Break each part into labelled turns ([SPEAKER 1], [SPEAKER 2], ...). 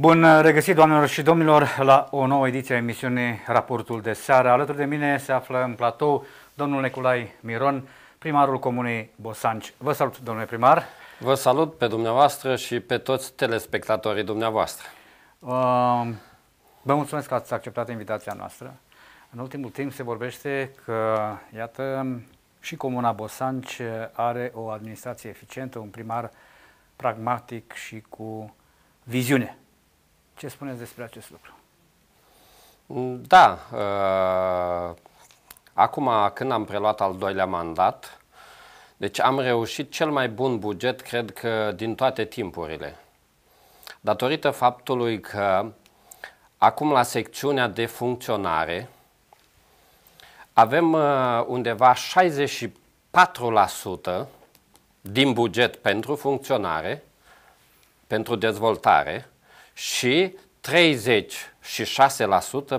[SPEAKER 1] Bun regăsit, doamnelor și domnilor, la o nouă ediție a emisiunii Raportul de Seară. Alături de mine se află în platou domnul Neculai Miron, primarul Comunei Bosanci.
[SPEAKER 2] Vă salut, domnule primar! Vă salut pe dumneavoastră și pe toți telespectatorii dumneavoastră.
[SPEAKER 1] Uh, vă mulțumesc că ați acceptat invitația noastră. În ultimul timp se vorbește că, iată, și Comuna Bosanci are o administrație eficientă, un primar pragmatic și cu viziune. Ce spuneți despre acest lucru?
[SPEAKER 2] Mm, da. Uh, acum, când am preluat al doilea mandat, deci am reușit cel mai bun buget, cred că, din toate timpurile. Datorită faptului că acum la secțiunea de funcționare avem uh, undeva 64% din buget pentru funcționare, pentru dezvoltare, și 36%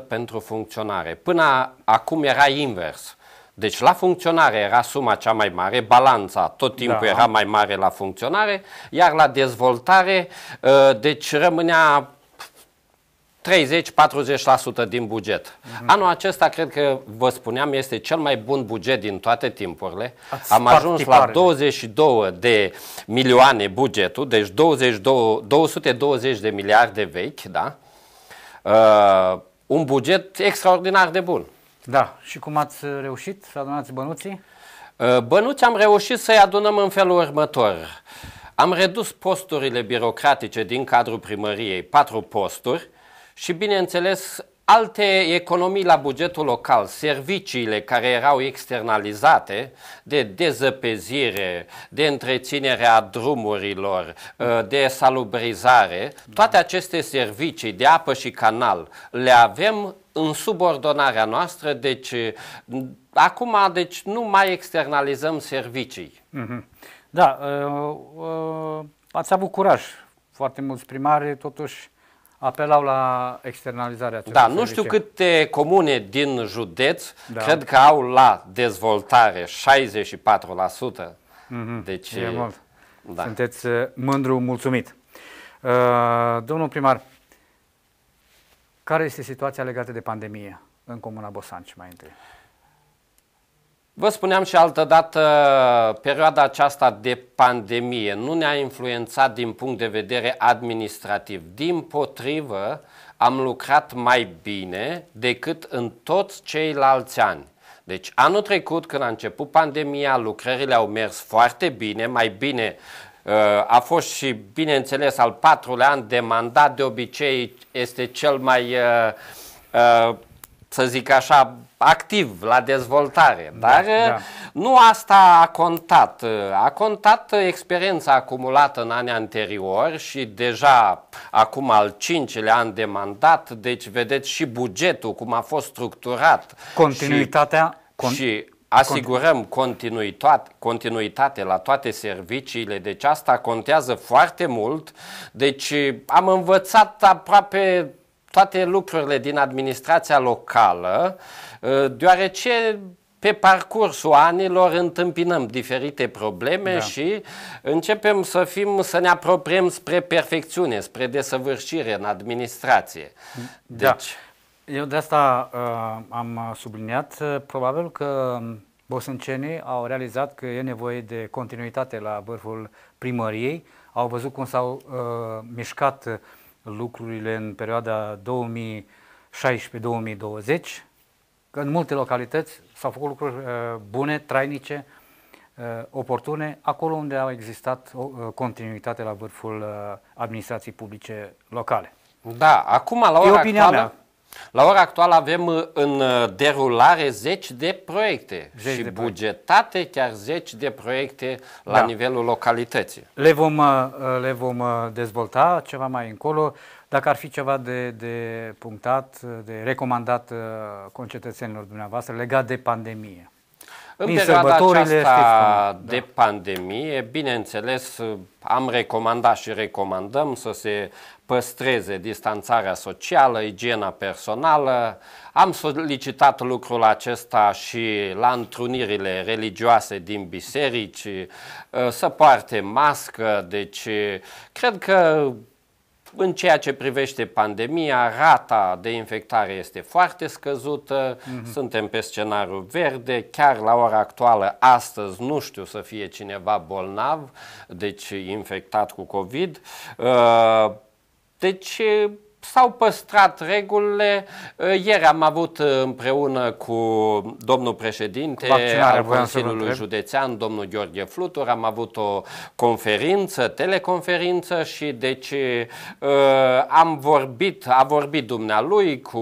[SPEAKER 2] pentru funcționare. Până acum era invers. Deci la funcționare era suma cea mai mare, balanța tot timpul da. era mai mare la funcționare, iar la dezvoltare, uh, deci rămânea 30-40% din buget. Uh-huh. Anul acesta, cred că vă spuneam, este cel mai bun buget din toate timpurile. Ați Am ajuns la 22 de milioane bugetul, deci 22, 220 de miliarde vechi, da? Uh, un buget extraordinar de bun. Da. Și cum ați reușit să adunați bănuții? Uh, bănuți am reușit să-i adunăm în felul următor. Am redus posturile birocratice din cadrul primăriei, patru posturi, și, bineînțeles, alte economii la bugetul local, serviciile care erau externalizate de dezăpezire, de întreținere a drumurilor, uh, de salubrizare, toate aceste servicii de apă și canal le avem în subordonarea noastră, deci acum deci nu mai externalizăm servicii.
[SPEAKER 1] Mhm. Da, uh, uh, ați avut curaj. Foarte mulți primari totuși apelau la externalizarea da, acestui Da, servicii. nu știu
[SPEAKER 2] câte comune din județ da. cred că au la dezvoltare 64%. Mm-hmm. Deci, e mult.
[SPEAKER 1] Da. Sunteți uh, mândru, mulțumit. Uh, domnul primar, care este situația legată de pandemie în Comuna Bosanci mai întâi?
[SPEAKER 2] Vă spuneam și altă dată, perioada aceasta de pandemie nu ne-a influențat din punct de vedere administrativ. Din potrivă, am lucrat mai bine decât în toți ceilalți ani. Deci anul trecut, când a început pandemia, lucrările au mers foarte bine, mai bine uh, a fost și, bineînțeles, al patrulea an de mandat, de obicei este cel mai uh, uh, să zic așa, activ la dezvoltare, da, dar da. Eh, nu asta a contat. Eh, a contat eh, experiența acumulată în anii anteriori și deja acum al cincilea an de mandat, deci vedeți și bugetul, cum a fost structurat. Continuitatea. Și, con- și asigurăm continuitate, continuitate la toate serviciile, deci asta contează foarte mult. Deci am învățat aproape toate lucrurile din administrația locală, ă, deoarece pe parcursul anilor întâmpinăm diferite probleme da. și începem să fim să ne apropiem spre perfecțiune, spre desăvârșire în administrație. Da. Deci,
[SPEAKER 1] da. Eu de asta uh, am subliniat ă, probabil că bosâncenii au realizat că e nevoie de continuitate la vârful primăriei, au văzut cum s-au uh, mișcat lucrurile în perioada 2016-2020, că în multe localități s-au făcut lucruri uh, bune, trainice, uh, oportune, acolo unde a existat o uh, continuitate la vârful administrației publice locale.
[SPEAKER 2] Da, acum la ora e opinia actuală... mea. La ora actuală avem uh, în uh, derulare zeci de proiecte zeci și de bugetate proiecte. chiar zeci de proiecte la da. nivelul localității.
[SPEAKER 1] Le vom, uh, le vom dezvolta ceva mai încolo. Dacă ar fi ceva de, de punctat, de recomandat concetățenilor dumneavoastră legat de pandemie. În perioada aceasta
[SPEAKER 2] de da. pandemie, bineînțeles, am recomandat și recomandăm să se păstreze distanțarea socială, igiena personală. Am solicitat lucrul acesta și la întrunirile religioase din biserici ă, să poarte mască, deci cred că în ceea ce privește pandemia, rata de infectare este foarte scăzută, mm-hmm. suntem pe scenariu verde, chiar la ora actuală, astăzi, nu știu să fie cineva bolnav, deci infectat cu COVID. Deci s-au păstrat regulile. Uh, ieri am avut uh, împreună cu domnul președinte al Consiliului Județean, domnul Gheorghe Flutur, am avut o conferință, teleconferință și deci uh, am vorbit, a vorbit dumnealui cu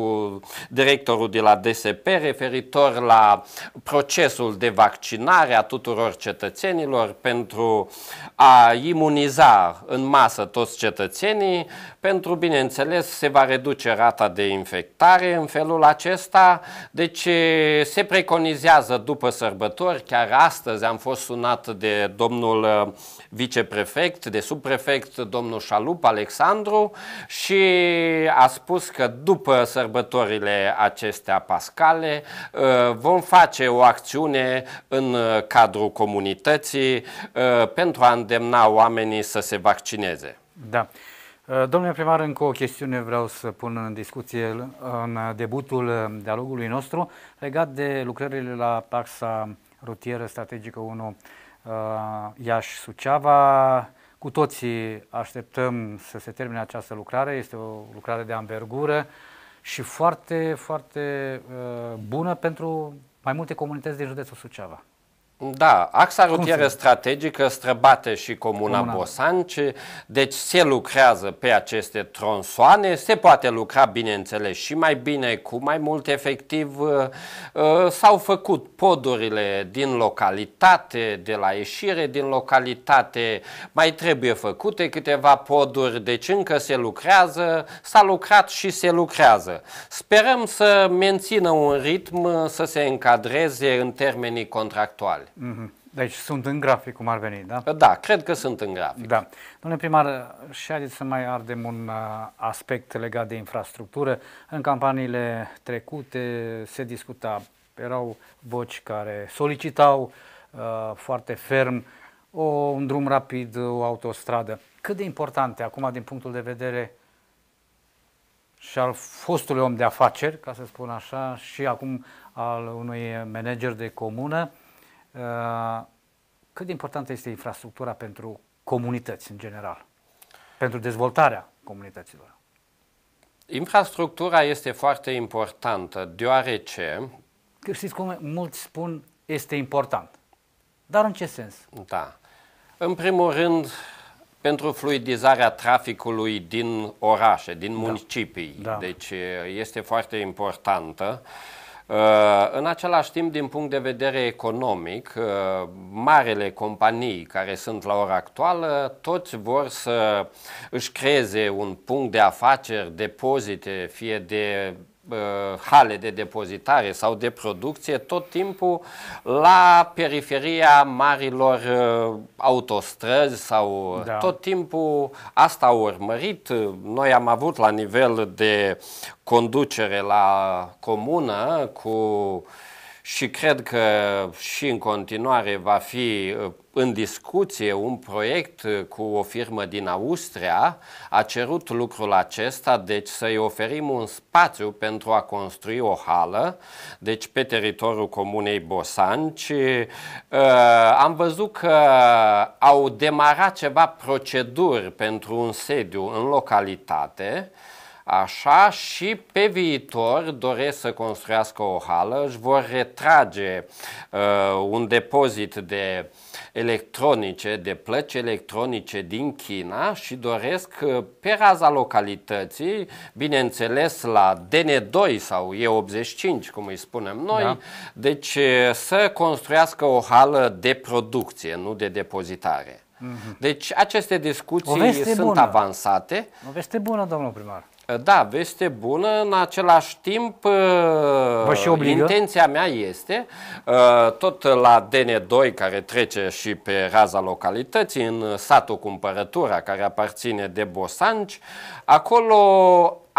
[SPEAKER 2] directorul de la DSP referitor la procesul de vaccinare a tuturor cetățenilor pentru a imuniza în masă toți cetățenii pentru, bineînțeles, se va reduce rata de infectare în felul acesta, deci eh, se preconizează după sărbători, chiar astăzi am fost sunat de domnul eh, viceprefect, de subprefect, domnul Șalup Alexandru și a spus că după sărbătorile acestea pascale eh, vom face o acțiune în cadrul comunității pentru a îndemna oamenii să se vaccineze.
[SPEAKER 1] Da. Uh, domnule primar, încă o chestiune vreau să pun în discuție uh, în debutul uh, dialogului nostru legat de lucrările la taxa rutieră strategică 1 Iași-Suceava. Cu toții așteptăm să se termine această lucrare, este o lucrare de ambergură și foarte, foarte bună pentru mai multe comunități din județul Suceava.
[SPEAKER 2] Da, axa rutieră strategică străbate și comuna, comuna. Bosance, deci se lucrează pe aceste tronsoane, se poate lucra, bineînțeles, și mai bine, cu mai mult efectiv. Uh, uh, s-au făcut podurile din localitate, de la ieșire din localitate, mai trebuie făcute câteva poduri, deci încă se lucrează, s-a lucrat și se lucrează. Sperăm să mențină un ritm, să se încadreze în termenii contractuali fiscale. Mm-hmm. Deci sunt în grafic, cum ar veni, da? Da, cred că sunt în grafic. Da.
[SPEAKER 1] Domnule primar, și haideți să mai ardem un uh, aspect legat de infrastructură. În campaniile trecute se discuta, erau voci care solicitau uh, foarte ferm o, un drum rapid, o autostradă. Cât de importante acum din punctul de vedere și al fostului om de afaceri, ca să spun așa, și acum al unui manager de comună, Uh, cât de importantă este infrastructura pentru comunități în general, pentru dezvoltarea comunităților?
[SPEAKER 2] Infrastructura este foarte importantă, deoarece...
[SPEAKER 1] Că știți cum mulți spun, este important. Dar în ce sens?
[SPEAKER 2] Da. În primul rând, pentru fluidizarea traficului din orașe, din da. municipii. Da. Deci este foarte importantă. Uh, Uh, în același timp, din punct de vedere economic, uh, marele companii care sunt la ora actuală, toți vor să își creeze un punct de afaceri, depozite, fie de hale de depozitare sau de producție tot timpul la periferia marilor uh, autostrăzi sau uh, da. tot timpul asta au urmărit. Noi am avut la nivel de conducere la comună cu și cred că și în continuare va fi uh, în discuție un proiect uh, cu o firmă din Austria, a cerut lucrul acesta, deci să-i oferim un spațiu pentru a construi o hală, deci pe teritoriul comunei Bosanci. Uh, am văzut că au demarat ceva proceduri pentru un sediu în localitate, Așa și pe viitor doresc să construiască o hală, își vor retrage uh, un depozit de uh, electronice, de plăci electronice din China și doresc uh, pe raza localității, bineînțeles la DN2 sau E85, cum îi spunem noi, da. deci uh, să construiască o hală de producție, nu de depozitare. Mm-hmm. Deci aceste discuții sunt bună. avansate.
[SPEAKER 1] O veste bună, domnul primar.
[SPEAKER 2] Da, veste bună, în același timp uh, Vă și obligă. intenția mea este uh, tot la DN2 care trece și pe raza localității în satul Cumpărătura care aparține de Bosanci, acolo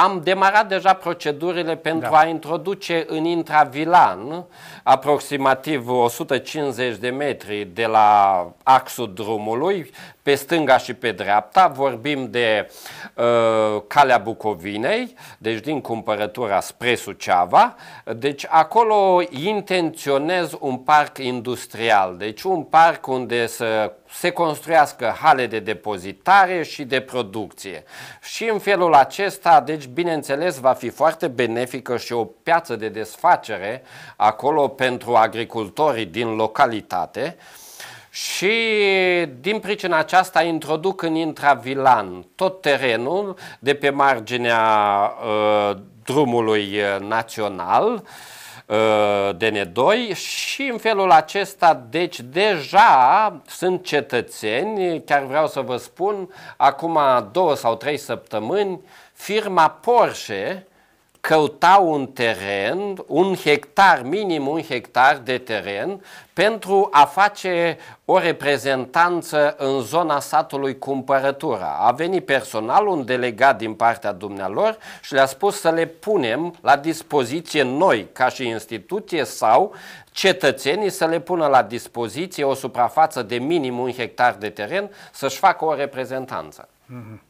[SPEAKER 2] am demarat deja procedurile pentru da. a introduce în intravilan, aproximativ 150 de metri de la axul drumului, pe stânga și pe dreapta, vorbim de uh, calea Bucovinei, deci din cumpărătura spre Suceava, deci acolo intenționez un parc industrial, deci un parc unde să se construiască hale de depozitare și de producție. Și în felul acesta, deci deci, bineînțeles, va fi foarte benefică și o piață de desfacere acolo pentru agricultorii din localitate. Și din pricina aceasta introduc în intravilan tot terenul de pe marginea uh, drumului uh, național uh, DN2 și în felul acesta, deci deja sunt cetățeni, chiar vreau să vă spun, acum două sau trei săptămâni firma Porsche căuta un teren, un hectar, minim un hectar de teren, pentru a face o reprezentanță în zona satului Cumpărătura. A venit personal un delegat din partea dumnealor și le-a spus să le punem la dispoziție noi, ca și instituție sau cetățenii să le pună la dispoziție o suprafață de minim un hectar de teren să-și facă o reprezentanță.
[SPEAKER 1] Mm-hmm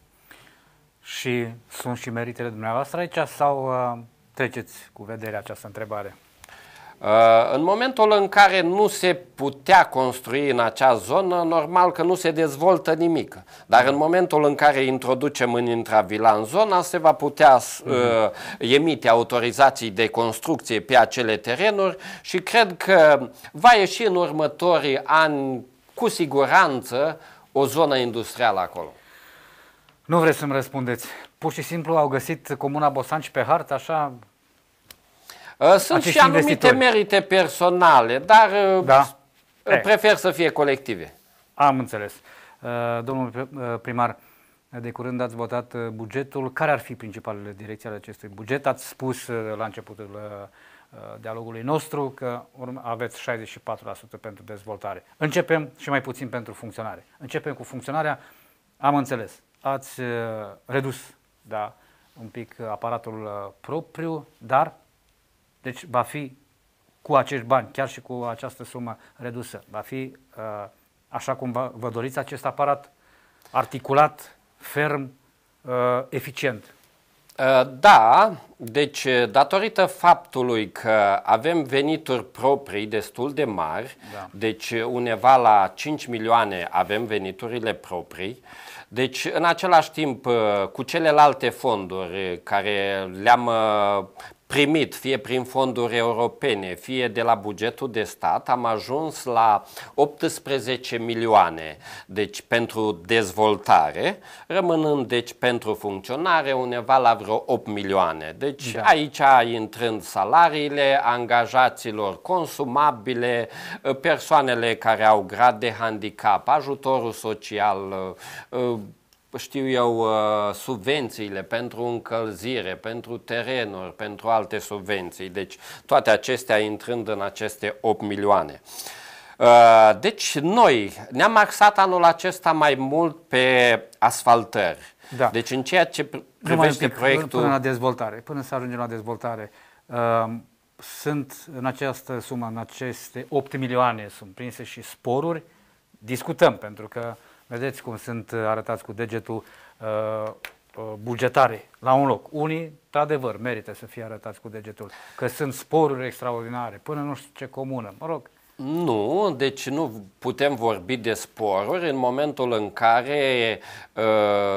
[SPEAKER 1] și sunt și meritele
[SPEAKER 2] dumneavoastră aici sau uh, treceți cu vederea această întrebare? Uh, în momentul în care nu se putea construi în acea zonă, normal că nu se dezvoltă nimic. Dar în momentul în care introducem în intravila în zona, se va putea uh, mhm. emite autorizații de construcție pe acele terenuri și cred că va ieși în următorii ani cu siguranță o zonă industrială acolo.
[SPEAKER 1] Nu vreți să-mi răspundeți. Pur și simplu au găsit Comuna Bosanci pe hartă, așa,
[SPEAKER 2] uh, sunt și anumite investitori. merite personale, dar uh, da? Uh, eh. prefer e. să fie colective. Am înțeles.
[SPEAKER 1] Domnul primar, de curând ați votat bugetul. Care ar fi principalele direcții ale acestui buget? Ați spus la începutul dialogului nostru că aveți 64% pentru dezvoltare. Începem și mai puțin pentru funcționare. Începem cu funcționarea. Am înțeles ați uh, redus da, un pic uh, aparatul uh, propriu, dar deci va fi cu acești bani, chiar și cu această sumă redusă, va fi așa cum vă, vă doriți acest aparat articulat, ferm, eficient.
[SPEAKER 2] Da, deci datorită faptului că avem venituri proprii destul de mari, da. deci undeva la 5 milioane avem veniturile proprii, uh, deci, în același timp, uh, cu celelalte fonduri uh, care le-am uh, primit, fie prin fonduri europene, fie de la bugetul de stat, am ajuns la 18 milioane deci pentru dezvoltare, rămânând deci pentru funcționare undeva la vreo 8 milioane. Deci da. aici intrând salariile angajaților consumabile, persoanele care au grad de handicap, ajutorul social, Păi știu eu, uh, subvențiile pentru încălzire, pentru terenuri, pentru alte subvenții. Deci toate acestea intrând în aceste 8 milioane. Uh, deci noi ne-am axat anul acesta mai mult pe asfaltări. Da. Deci în ceea ce privește pic, proiectul... Până la
[SPEAKER 1] dezvoltare, până să ajungem la dezvoltare, uh, sunt în această sumă, în aceste 8 milioane, sunt prinse și sporuri. Discutăm, pentru că Vedeți cum sunt uh, arătați cu degetul uh, uh, bugetare la un loc. Unii, într-adevăr, merită să fie arătați cu degetul, că sunt sporuri extraordinare, până nu știu ce comună. Mă rog,
[SPEAKER 2] nu, deci nu putem vorbi de sporuri în momentul în care uh,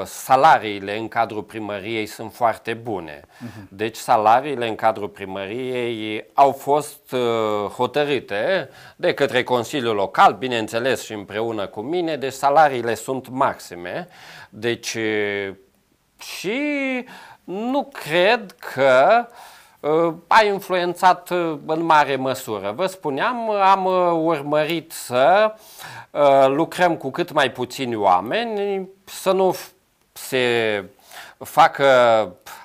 [SPEAKER 2] salariile în cadrul primăriei sunt foarte bune. Uh-huh. Deci salariile în cadrul primăriei au fost uh, hotărâte de către Consiliul Local, bineînțeles și împreună cu mine, deci salariile sunt maxime. Deci uh, și nu cred că uh, Uh, a influențat uh, în mare măsură. Vă spuneam, am uh, urmărit să lucrăm cu cât mai puțini oameni, să nu se facă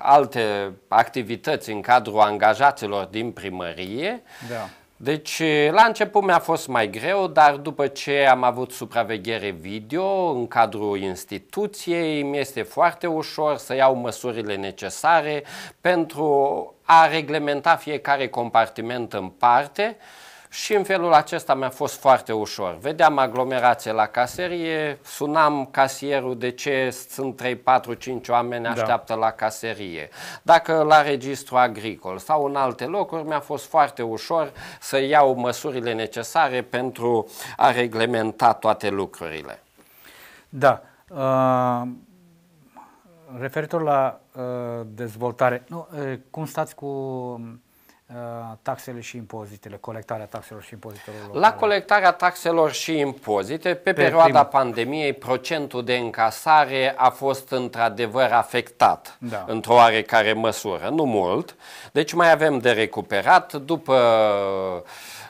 [SPEAKER 2] alte activități în cadrul angajaților din primărie. Da. Deci, la început mi-a fost mai greu, dar după ce am avut supraveghere video în cadrul instituției, mi este foarte ușor să iau măsurile necesare pentru a reglementa fiecare compartiment în parte și în felul acesta mi-a fost foarte ușor. Vedeam aglomerație la caserie, sunam casierul de ce sunt 3, 4, 5 oameni da. așteaptă da. la caserie. Dacă la registru agricol sau în alte locuri, mi-a fost foarte ușor să iau măsurile necesare pentru a reglementa toate lucrurile.
[SPEAKER 1] Da. Uh referitor la uh, dezvoltare, nu, uh, cum stați cu uh, taxele și impozitele, colectarea taxelor și impozitelor locale? La
[SPEAKER 2] colectarea taxelor și impozite, pe, pe perioada prim. pandemiei, procentul de încasare a fost într-adevăr afectat da. într-o oarecare măsură, nu mult. Deci mai avem de recuperat după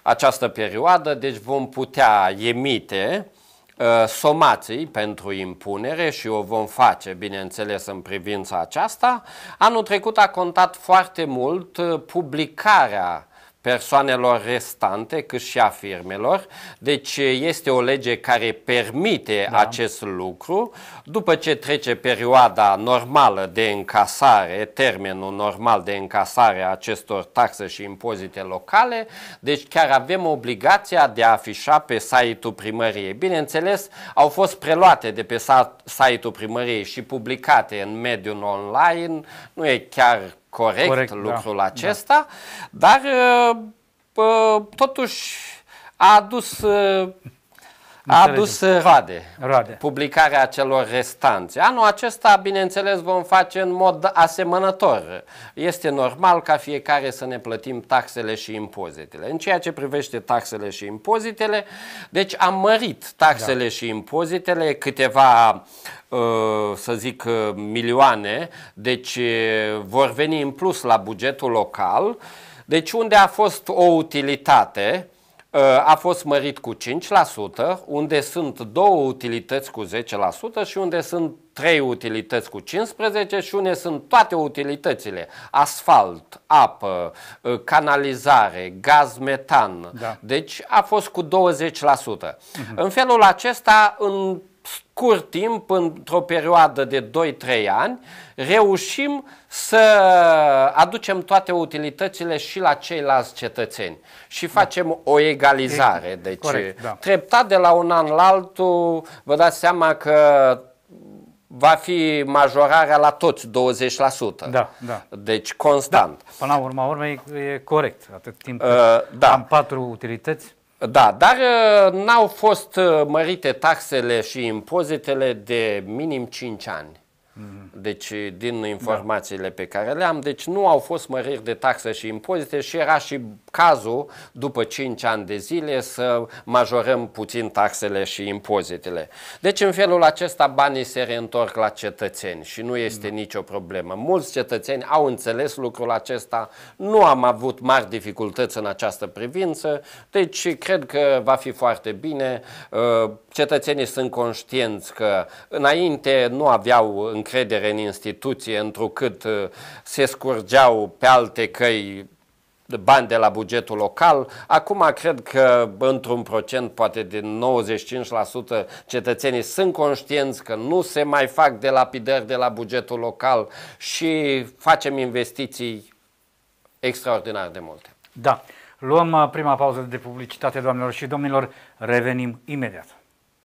[SPEAKER 2] această perioadă, deci vom putea emite Uh, somații pentru impunere și o vom face, bineînțeles, în privința aceasta. Anul trecut a contat foarte mult uh, publicarea persoanelor restante, cât și a firmelor. Deci este o lege care permite da. acest lucru. După ce trece perioada normală de încasare, termenul normal de încasare a acestor taxe și impozite locale, deci chiar avem obligația de a afișa pe site-ul primăriei. Bineînțeles, au fost preluate de pe site-ul primăriei și publicate în mediul online. Nu e chiar corect, corect da. lucrul da, acesta, da. dar uh, totuși a adus uh, a adus uh, roade, roade. publicarea acelor restanțe. Anul acesta, bineînțeles, vom face în mod asemănător. Este normal ca fiecare să ne plătim taxele și impozitele. În ceea ce privește taxele și impozitele, deci am mărit taxele da. și impozitele câteva uh, să zic, uh, milioane, deci vor veni în plus la bugetul local. Deci unde a fost o utilitate, a fost mărit cu 5%, unde sunt două utilități cu 10% și unde sunt trei utilități cu 15 și unde sunt toate utilitățile, asfalt, apă, ă, canalizare, gaz metan. Da. Deci a fost cu 20%. Uh-huh. Mhm. În felul acesta, în scurt timp, într-o perioadă de 2-3 ani, reușim să aducem toate utilitățile și la ceilalți cetățeni și da. facem da. o egalizare. Deci, Corect, da. treptat de la un an la altul, vă dați seama că va fi majorarea la toți 20%. Da, da. Deci constant. Da. Până la urma urmei e corect, atât timp uh, da. am patru utilități. Da, dar uh, n-au fost uh, mărite taxele și impozitele de minim 5 ani. Mm-hmm deci din da. informațiile da. pe care le-am, deci nu au fost măriri de taxe și impozite și era și cazul după 5 ani de zile să majorăm puțin taxele și impozitele. Deci în felul acesta banii se reîntorc la cetățeni și nu este da. nicio problemă. Mulți cetățeni au înțeles lucrul acesta, nu am avut mari dificultăți în această privință, deci cred că va fi foarte bine. Uh, cetățenii sunt conștienți că înainte nu aveau încredere încredere în instituție, întrucât uh, se scurgeau pe alte căi bani de la bugetul local. Acum cred că într-un procent, poate de 95%, cetățenii sunt conștienți că nu se mai fac de lapidări de la bugetul local și facem investiții extraordinar de multe.
[SPEAKER 1] Da. Luăm uh, prima pauză de publicitate, doamnelor și domnilor. Revenim imediat.